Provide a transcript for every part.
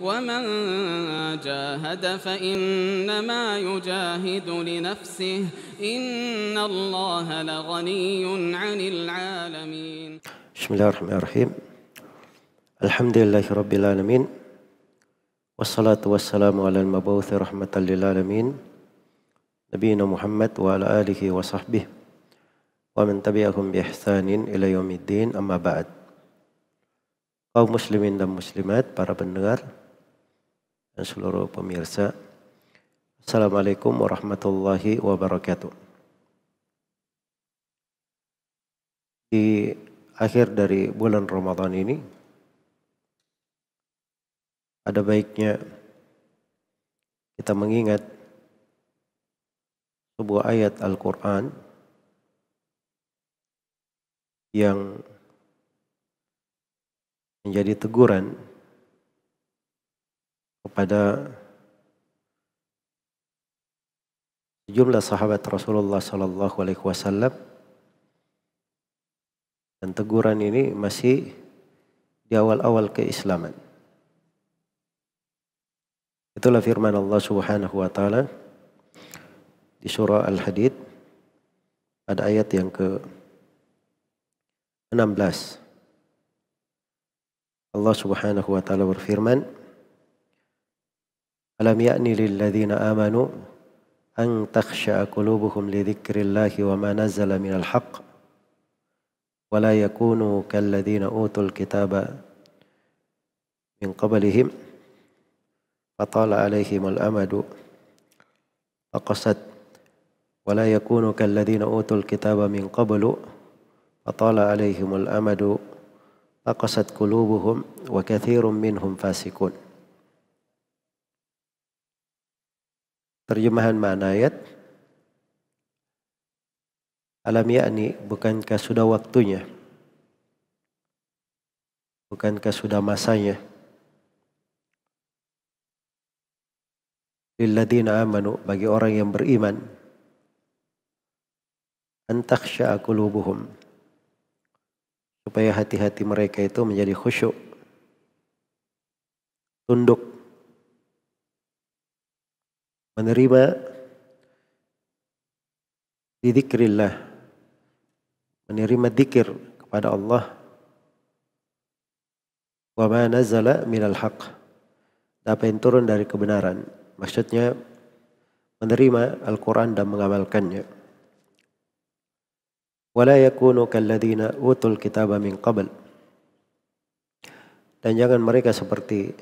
ومن جاهد فإنما يجاهد لنفسه إن الله لغني عن العالمين بسم الله الرحمن الرحيم الحمد لله رب العالمين والصلاة والسلام على المبعوث رحمة للعالمين نبينا محمد وعلى آله وصحبه ومن تبعهم بإحسان إلى يوم الدين أما بعد kaum muslimin dan muslimat, para pendengar, dan seluruh pemirsa. Assalamualaikum warahmatullahi wabarakatuh. Di akhir dari bulan Ramadan ini, ada baiknya kita mengingat sebuah ayat Al-Quran yang menjadi teguran kepada jumlah sahabat Rasulullah Shallallahu Alaihi Wasallam dan teguran ini masih di awal-awal keislaman. Itulah firman Allah Subhanahu wa taala di surah Al-Hadid pada ayat yang ke 16. Allah Subhanahu wa taala berfirman, ألم يأن للذين آمنوا أن تخشع قلوبهم لذكر الله وما نزل من الحق ولا يكونوا كالذين أوتوا الكتاب من قبلهم فطال عليهم الأمد فقست ولا يكونوا كالذين أوتوا الكتاب من قبل فطال عليهم الأمد فقست قلوبهم وكثير منهم فاسقون Terjemahan makna ayat. Alam yakni bukankah sudah waktunya? Bukankah sudah masanya? Lilladina amanu bagi orang yang beriman. Antaksha'a Supaya hati-hati mereka itu menjadi khusyuk. Tunduk menerima dzikrillah menerima dikir kepada Allah wa ma nazala minal haq apa yang turun dari kebenaran maksudnya menerima Al-Quran dan mengamalkannya wala yakunu kalladhina utul kitaba min qabl dan jangan mereka seperti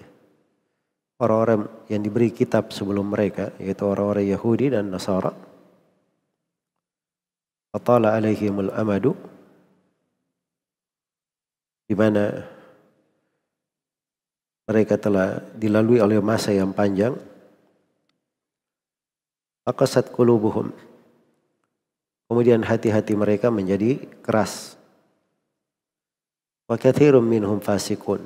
orang-orang yang diberi kitab sebelum mereka yaitu orang-orang Yahudi dan Nasara fatala alaihimul amadu di mana mereka telah dilalui oleh masa yang panjang akasat kulubuhum kemudian hati-hati mereka menjadi keras wa minhum fasikun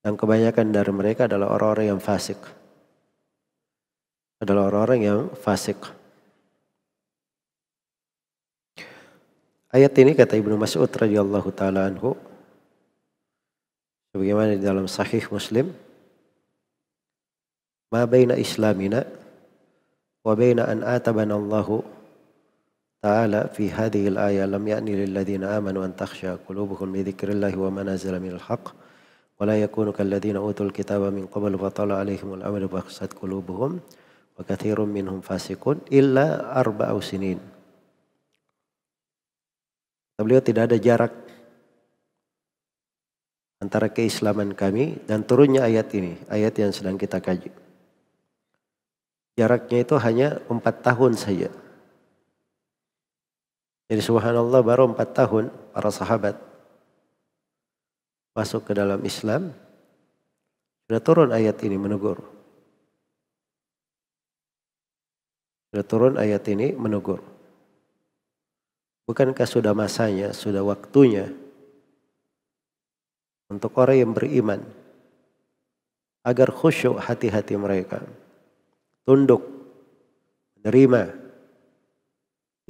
dan kebanyakan dari mereka adalah orang-orang yang fasik. Adalah orang-orang yang fasik. Ayat ini kata Ibnu Mas'ud radhiyallahu taala anhu sebagaimana di dalam Sahih Muslim ma baina islamina wa baina an atabana Allahu تعالى في هذه الآية لم يأن للذين آمنوا أن تخشى قلوبهم لذكر الله وما نزل من الحق ولا يكونوا كالذين أوتوا الكتاب من قبل فطال عليهم الأمل فقست قلوبهم وكثير منهم فاسقون إلا أربع سنين Beliau tidak ada jarak antara keislaman kami dan turunnya ayat ini, ayat yang sedang kita kaji. Jaraknya itu hanya empat tahun saja. Jadi subhanallah baru empat tahun para sahabat masuk ke dalam Islam, sudah turun ayat ini menegur. Sudah turun ayat ini menegur. Bukankah sudah masanya, sudah waktunya untuk orang yang beriman agar khusyuk hati-hati mereka, tunduk, menerima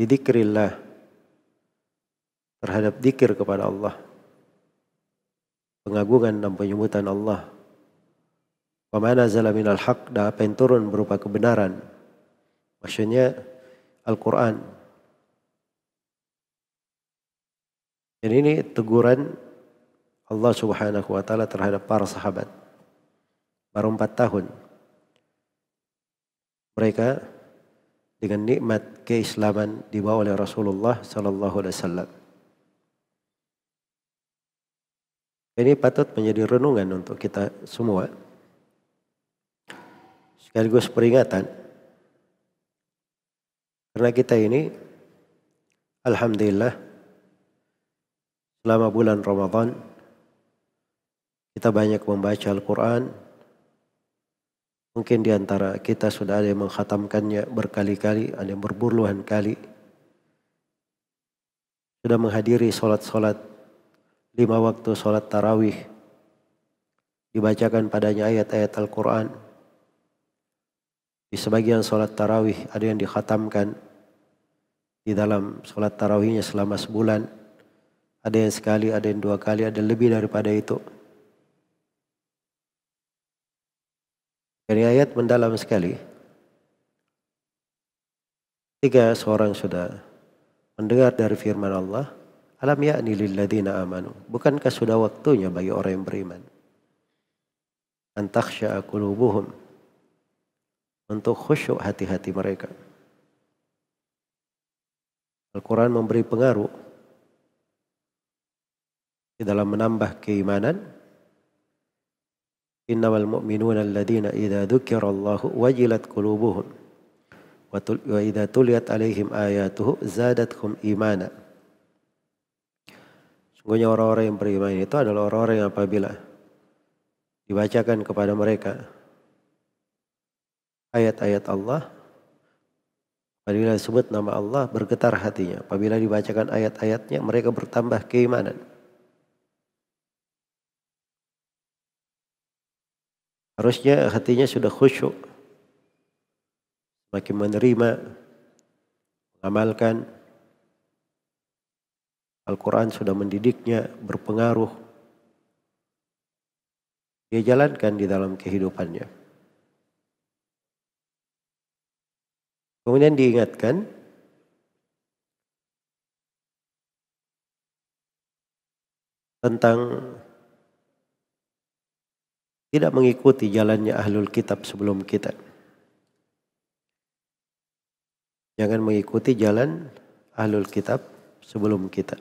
didikrillah terhadap dikir kepada Allah pengagungan dan penyebutan Allah. Pamana zalamin al-haq dan apa yang turun berupa kebenaran. Maksudnya Al-Quran. Jadi ini teguran Allah subhanahu wa ta'ala terhadap para sahabat. Baru empat tahun. Mereka dengan nikmat keislaman dibawa oleh Rasulullah sallallahu alaihi wasallam. Ini patut menjadi renungan untuk kita semua. Sekaligus peringatan. Karena kita ini, Alhamdulillah, selama bulan Ramadan, kita banyak membaca Al-Quran. Mungkin di antara kita sudah ada yang menghatamkannya berkali-kali, ada yang berpuluhan kali. Sudah menghadiri sholat-sholat lima waktu sholat tarawih. Dibacakan padanya ayat-ayat Al-Quran. Di sebagian sholat tarawih ada yang dikhatamkan di dalam sholat tarawihnya selama sebulan. Ada yang sekali, ada yang dua kali, ada lebih daripada itu. Dari ayat mendalam sekali. Tiga seorang sudah mendengar dari firman Allah, Alam yakni lilladzina amanu. Bukankah sudah waktunya bagi orang yang beriman? Antakhsya'a qulubuhum. Untuk khusyuk hati-hati mereka. Al-Quran memberi pengaruh di dalam menambah keimanan. Innamal mu'minuna alladhina idza dzukirallahu wajilat kulubuhum, wa idha tuliyat alaihim ayatuhu zadatuhum imana. Sungguhnya orang-orang yang beriman itu adalah orang-orang yang apabila dibacakan kepada mereka ayat-ayat Allah, apabila disebut nama Allah bergetar hatinya. Apabila dibacakan ayat-ayatnya mereka bertambah keimanan. Harusnya hatinya sudah khusyuk. Semakin menerima, mengamalkan, Al-Quran sudah mendidiknya, berpengaruh. Dia jalankan di dalam kehidupannya. Kemudian diingatkan, tentang tidak mengikuti jalannya ahlul kitab sebelum kita. Jangan mengikuti jalan ahlul kitab sebelum kita.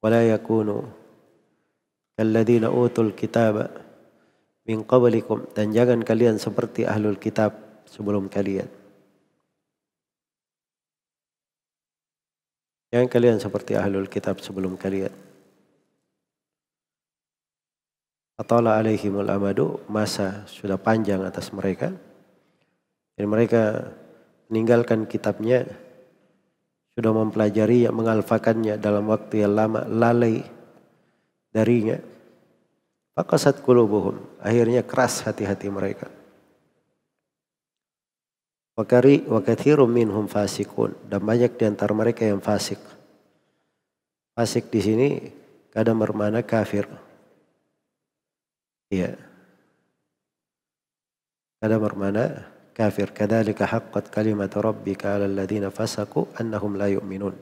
ولا yakunu kalladzina utul kitab min qablikum dan jangan kalian seperti ahlul kitab sebelum kalian Jangan kalian seperti ahlul kitab sebelum kalian. Atala alaihimul amadu, masa sudah panjang atas mereka. Dan mereka meninggalkan kitabnya sudah mempelajari yang mengalfakannya dalam waktu yang lama lalai darinya fakasat qulubuhum akhirnya keras hati-hati mereka wakari wakathirun minhum fasikun dan banyak di antara mereka yang fasik fasik di sini kadang bermana kafir iya kadang bermana kafir. Kadzalika haqqat kalimatu rabbika 'alal ladzina fasaku annahum la yu'minun.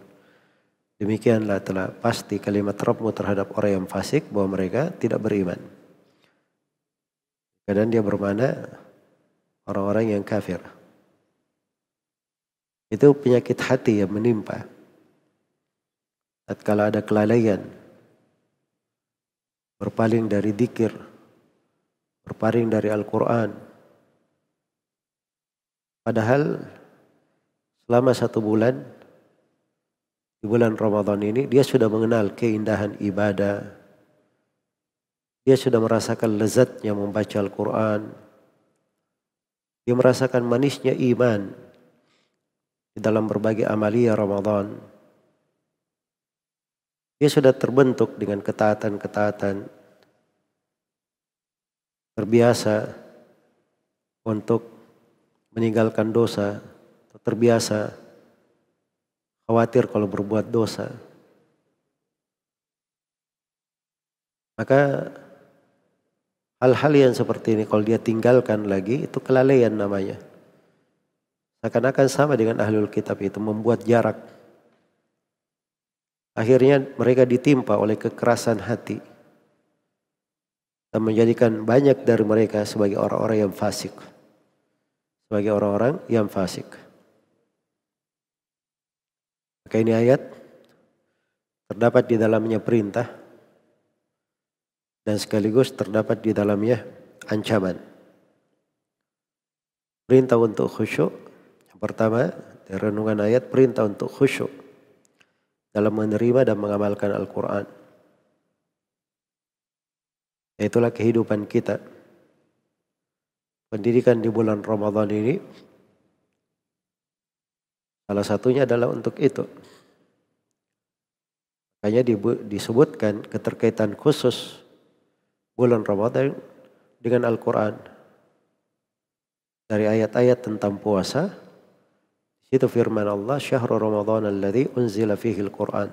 Demikianlah telah pasti kalimat Rabbmu terhadap orang yang fasik bahwa mereka tidak beriman. Kadang dia bermana orang-orang yang kafir. Itu penyakit hati yang menimpa. Tatkala ada kelalaian, berpaling dari dikir, berpaling dari Al-Quran, Padahal selama satu bulan di bulan Ramadan ini dia sudah mengenal keindahan ibadah. Dia sudah merasakan lezatnya membaca Al-Quran. Dia merasakan manisnya iman di dalam berbagai amalia Ramadan. Dia sudah terbentuk dengan ketaatan-ketaatan. Terbiasa untuk meninggalkan dosa, terbiasa khawatir kalau berbuat dosa. Maka hal-hal yang seperti ini kalau dia tinggalkan lagi itu kelalaian namanya. Seakan-akan sama dengan ahlul kitab itu membuat jarak. Akhirnya mereka ditimpa oleh kekerasan hati dan menjadikan banyak dari mereka sebagai orang-orang yang fasik sebagai orang-orang yang fasik. Maka ini ayat terdapat di dalamnya perintah dan sekaligus terdapat di dalamnya ancaman. Perintah untuk khusyuk yang pertama dari renungan ayat perintah untuk khusyuk dalam menerima dan mengamalkan Al-Quran. Itulah kehidupan kita pendidikan di bulan Ramadan ini salah satunya adalah untuk itu. Makanya disebutkan keterkaitan khusus bulan Ramadan dengan Al-Quran. Dari ayat-ayat tentang puasa, itu firman Allah, Syahrul Ramadan alladhi unzila fihi Al-Quran.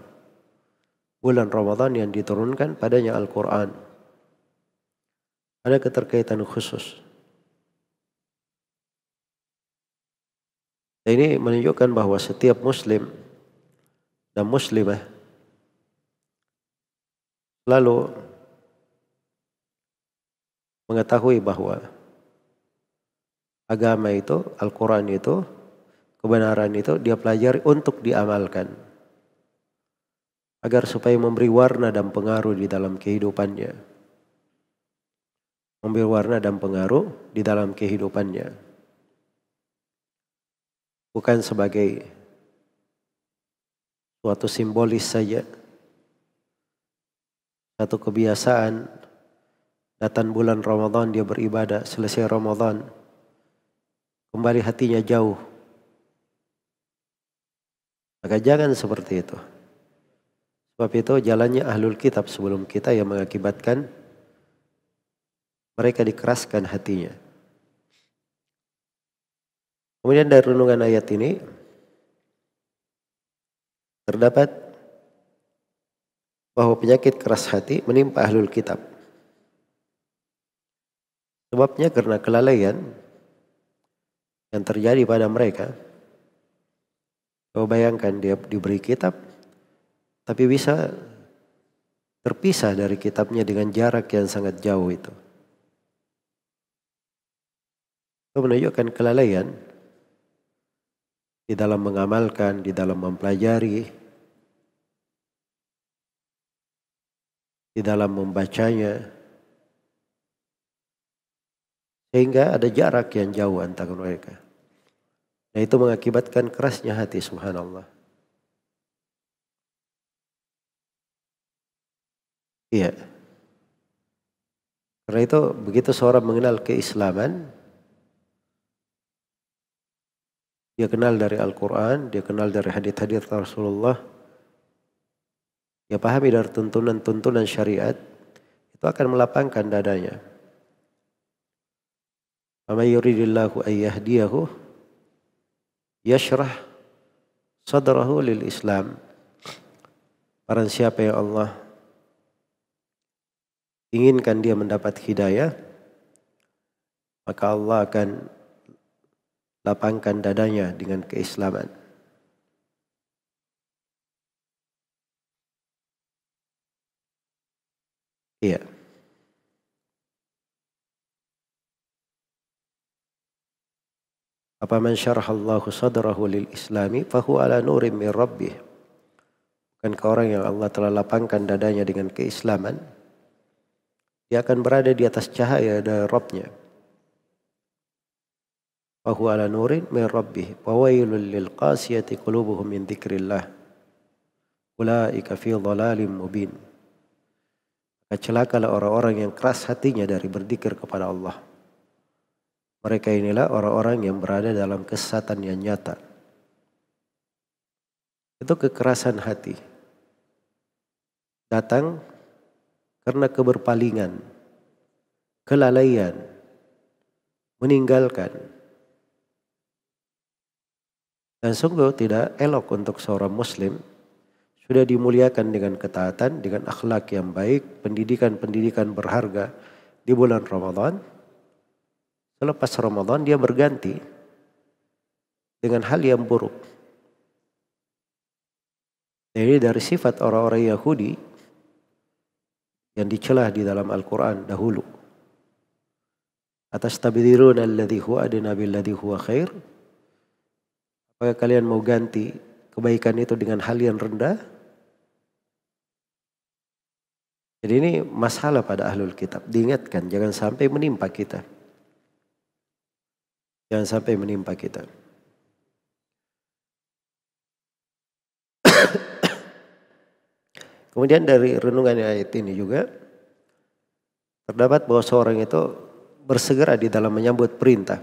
Bulan Ramadan yang diturunkan padanya Al-Quran. Ada keterkaitan khusus. Nah, ini menunjukkan bahwa setiap muslim dan muslimah lalu mengetahui bahwa agama itu, Al-Quran itu, kebenaran itu dia pelajari untuk diamalkan. Agar supaya memberi warna dan pengaruh di dalam kehidupannya. Memberi warna dan pengaruh di dalam kehidupannya bukan sebagai suatu simbolis saja satu kebiasaan datang bulan Ramadan dia beribadah selesai Ramadan kembali hatinya jauh maka jangan seperti itu sebab itu jalannya ahlul kitab sebelum kita yang mengakibatkan mereka dikeraskan hatinya Kemudian dari renungan ayat ini terdapat bahwa penyakit keras hati menimpa ahlul kitab. Sebabnya karena kelalaian yang terjadi pada mereka. Kau bayangkan dia diberi kitab tapi bisa terpisah dari kitabnya dengan jarak yang sangat jauh itu. Itu menunjukkan kelalaian di dalam mengamalkan, di dalam mempelajari, di dalam membacanya, sehingga ada jarak yang jauh antara mereka. Nah itu mengakibatkan kerasnya hati subhanallah. Iya. Karena itu begitu seorang mengenal keislaman, Dia kenal dari Al-Quran, dia kenal dari hadis-hadis Rasulullah. Dia pahami dari tuntunan-tuntunan syariat. Itu akan melapangkan dadanya. Fama yuridillahu ayyahdiyahu yashrah sadrahu lil Islam. Barang siapa yang Allah inginkan dia mendapat hidayah, maka Allah akan lapangkan dadanya dengan keislaman. Iya. Apa man syarahallahu sadrahu lil islami fahu ala nurim min rabbih. Bukankah orang yang Allah telah lapangkan dadanya dengan keislaman, dia akan berada di atas cahaya dari Rabbnya. nya Fahu ala nurin min rabbih. Wa lil qasiyati qulubuhum min dhikrillah. Ulaika fi dhalalim mubin. Celakalah orang-orang yang keras hatinya dari berzikir kepada Allah. Mereka inilah orang-orang yang berada dalam kesesatan yang nyata. Itu kekerasan hati. Datang karena keberpalingan, kelalaian, meninggalkan, dan sungguh tidak elok untuk seorang muslim sudah dimuliakan dengan ketaatan, dengan akhlak yang baik, pendidikan-pendidikan berharga di bulan Ramadan. Selepas Ramadan dia berganti dengan hal yang buruk. Jadi dari sifat orang-orang Yahudi yang dicelah di dalam Al-Quran dahulu. Atas tabidiruna alladhi huwa adna billadhi huwa khair Apakah kalian mau ganti kebaikan itu dengan hal yang rendah? Jadi ini masalah pada ahlul kitab. Diingatkan, jangan sampai menimpa kita. Jangan sampai menimpa kita. Kemudian dari renungan ayat ini juga terdapat bahwa seorang itu bersegera di dalam menyambut perintah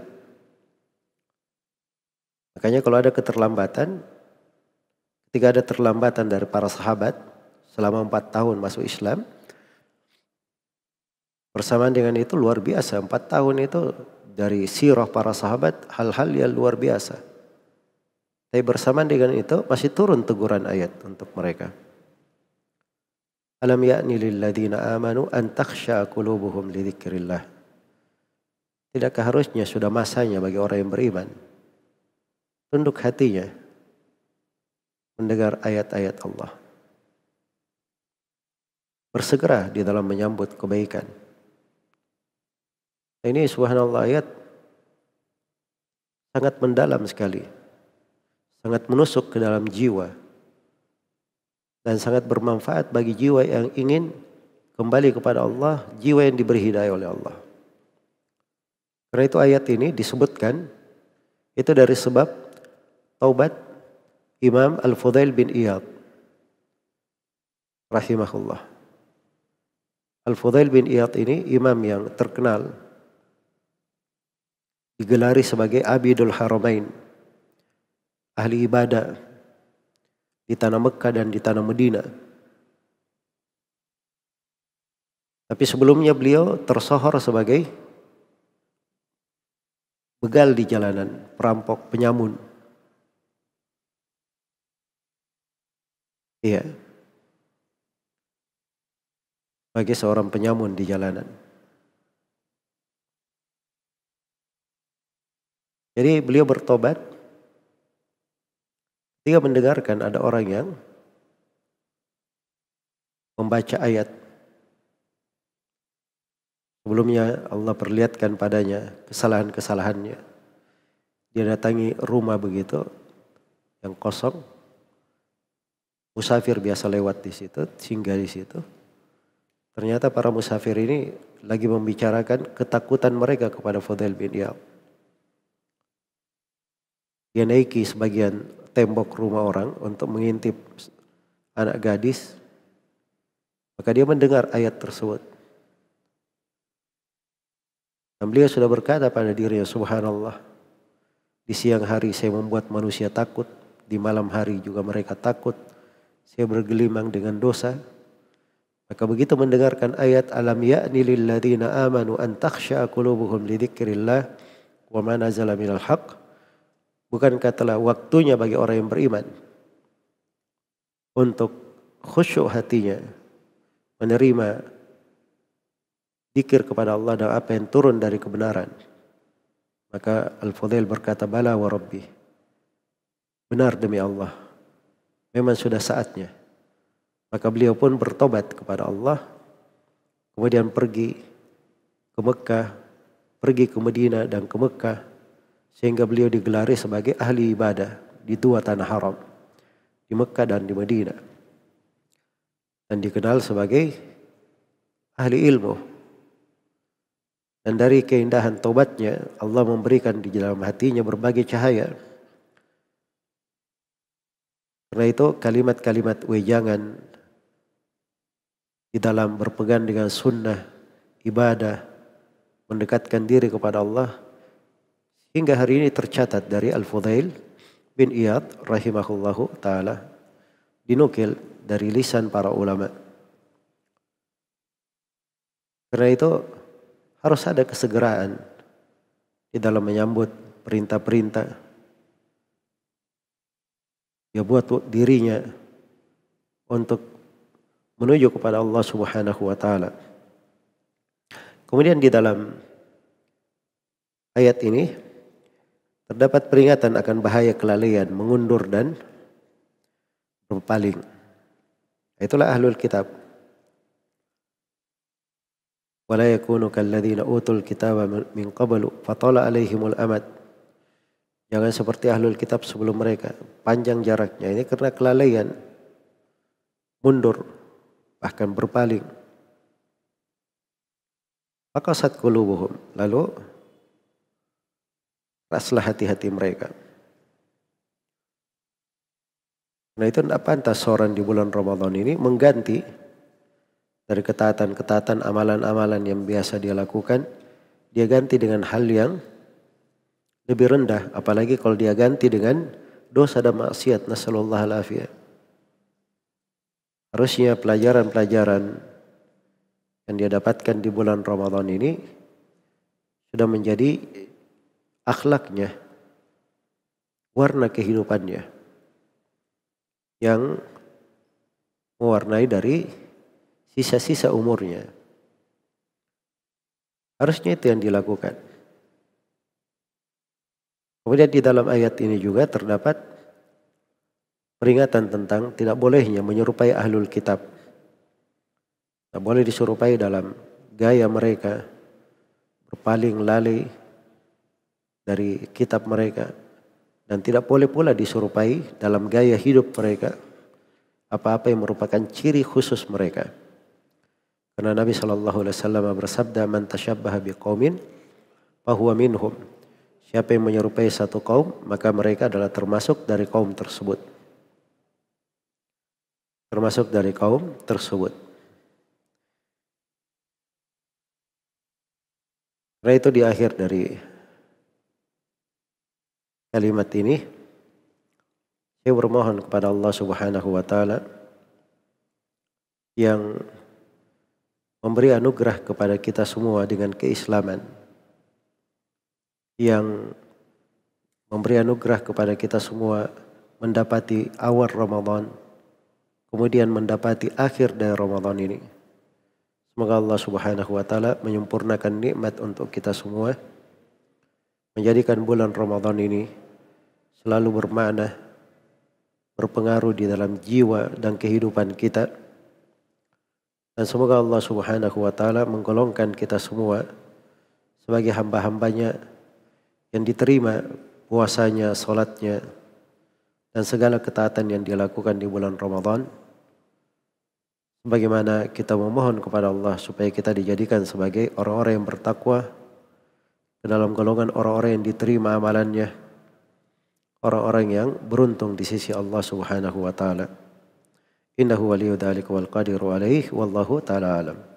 Makanya kalau ada keterlambatan, ketika ada terlambatan dari para sahabat selama empat tahun masuk Islam, bersamaan dengan itu luar biasa. Empat tahun itu dari sirah para sahabat hal-hal yang luar biasa. Tapi bersamaan dengan itu masih turun teguran ayat untuk mereka. Alam amanu an takhsha Tidakkah harusnya sudah masanya bagi orang yang beriman tunduk hatinya mendengar ayat-ayat Allah. Bersegera di dalam menyambut kebaikan. Nah, ini subhanallah ayat sangat mendalam sekali. Sangat menusuk ke dalam jiwa. Dan sangat bermanfaat bagi jiwa yang ingin kembali kepada Allah, jiwa yang diberi hidayah oleh Allah. Karena itu ayat ini disebutkan itu dari sebab taubat Imam Al-Fudail bin Iyad rahimahullah. Al-Fudail bin Iyad ini imam yang terkenal digelari sebagai Abidul Haramain ahli ibadah di tanah Mekah dan di tanah Medina. Tapi sebelumnya beliau tersohor sebagai begal di jalanan, perampok, penyamun. Iya. Bagi seorang penyamun di jalanan. Jadi beliau bertobat ketika mendengarkan ada orang yang membaca ayat Sebelumnya Allah perlihatkan padanya kesalahan-kesalahannya. Dia datangi rumah begitu yang kosong musafir biasa lewat di situ, singgah di situ. Ternyata para musafir ini lagi membicarakan ketakutan mereka kepada Fudail bin Iyad. Dia naiki sebagian tembok rumah orang untuk mengintip anak gadis. Maka dia mendengar ayat tersebut. Dan beliau sudah berkata pada dirinya, Subhanallah, di siang hari saya membuat manusia takut, di malam hari juga mereka takut, saya bergelimang dengan dosa. Maka begitu mendengarkan ayat alam ya'ni lilladzina amanu an takhsya'a qulubuhum li dzikrillah wa ma nazala minal haqq. Bukankah telah waktunya bagi orang yang beriman untuk khusyuk hatinya menerima dikir kepada Allah dan apa yang turun dari kebenaran. Maka Al-Fudail berkata, Bala wa Rabbi. Benar demi Allah. Memang sudah saatnya. Maka beliau pun bertobat kepada Allah. Kemudian pergi ke Mekah, pergi ke Medina dan ke Mekah. Sehingga beliau digelari sebagai ahli ibadah di dua tanah haram. Di Mekah dan di Medina. Dan dikenal sebagai ahli ilmu. Dan dari keindahan tobatnya Allah memberikan di dalam hatinya berbagai cahaya. Karena itu kalimat-kalimat wejangan di dalam berpegang dengan sunnah, ibadah, mendekatkan diri kepada Allah hingga hari ini tercatat dari Al-Fudail bin Iyad rahimahullahu taala dinukil dari lisan para ulama. Karena itu harus ada kesegeraan di dalam menyambut perintah-perintah ya buat dirinya untuk menuju kepada Allah Subhanahu wa taala. Kemudian di dalam ayat ini terdapat peringatan akan bahaya kelalaian, mengundur dan berpaling. Itulah ahlul kitab. ولا يكونوا كالذين أوتوا الكتاب min qablu فطال عليهم amad. Jangan seperti ahlul kitab sebelum mereka. Panjang jaraknya. Ini karena kelalaian. Mundur. Bahkan berpaling. Fakasat kulubuhum. Lalu raslah hati-hati mereka. Nah itu tidak pantas seorang di bulan Ramadan ini mengganti dari ketaatan-ketaatan amalan-amalan yang biasa dia lakukan. Dia ganti dengan hal yang lebih rendah apalagi kalau dia ganti dengan dosa dan maksiat nasallallahu alaihi harusnya pelajaran-pelajaran yang dia dapatkan di bulan Ramadan ini sudah menjadi akhlaknya warna kehidupannya yang mewarnai dari sisa-sisa umurnya harusnya itu yang dilakukan Kemudian di dalam ayat ini juga terdapat peringatan tentang tidak bolehnya menyerupai ahlul kitab. Tidak boleh diserupai dalam gaya mereka, berpaling lali dari kitab mereka. Dan tidak boleh pula diserupai dalam gaya hidup mereka apa-apa yang merupakan ciri khusus mereka. Karena Nabi Shallallahu Alaihi Wasallam bersabda, "Man tashabbaha biqaumin, fahuwa minhum." Siapa yang menyerupai satu kaum, maka mereka adalah termasuk dari kaum tersebut. Termasuk dari kaum tersebut. Karena itu di akhir dari kalimat ini, saya bermohon kepada Allah Subhanahu wa taala yang memberi anugerah kepada kita semua dengan keislaman yang memberi anugerah kepada kita semua mendapati awal Ramadan kemudian mendapati akhir dari Ramadan ini. Semoga Allah Subhanahu wa taala menyempurnakan nikmat untuk kita semua menjadikan bulan Ramadan ini selalu bermakna berpengaruh di dalam jiwa dan kehidupan kita dan semoga Allah Subhanahu wa taala menggolongkan kita semua sebagai hamba-hambanya yang diterima puasanya, solatnya, dan segala ketaatan yang dia lakukan di bulan Ramadan. Bagaimana kita memohon kepada Allah supaya kita dijadikan sebagai orang-orang yang bertakwa ke dalam golongan orang-orang yang diterima amalannya, orang-orang yang beruntung di sisi Allah Subhanahu wa taala. Innahu wal qadiru alaihi wallahu taala alam.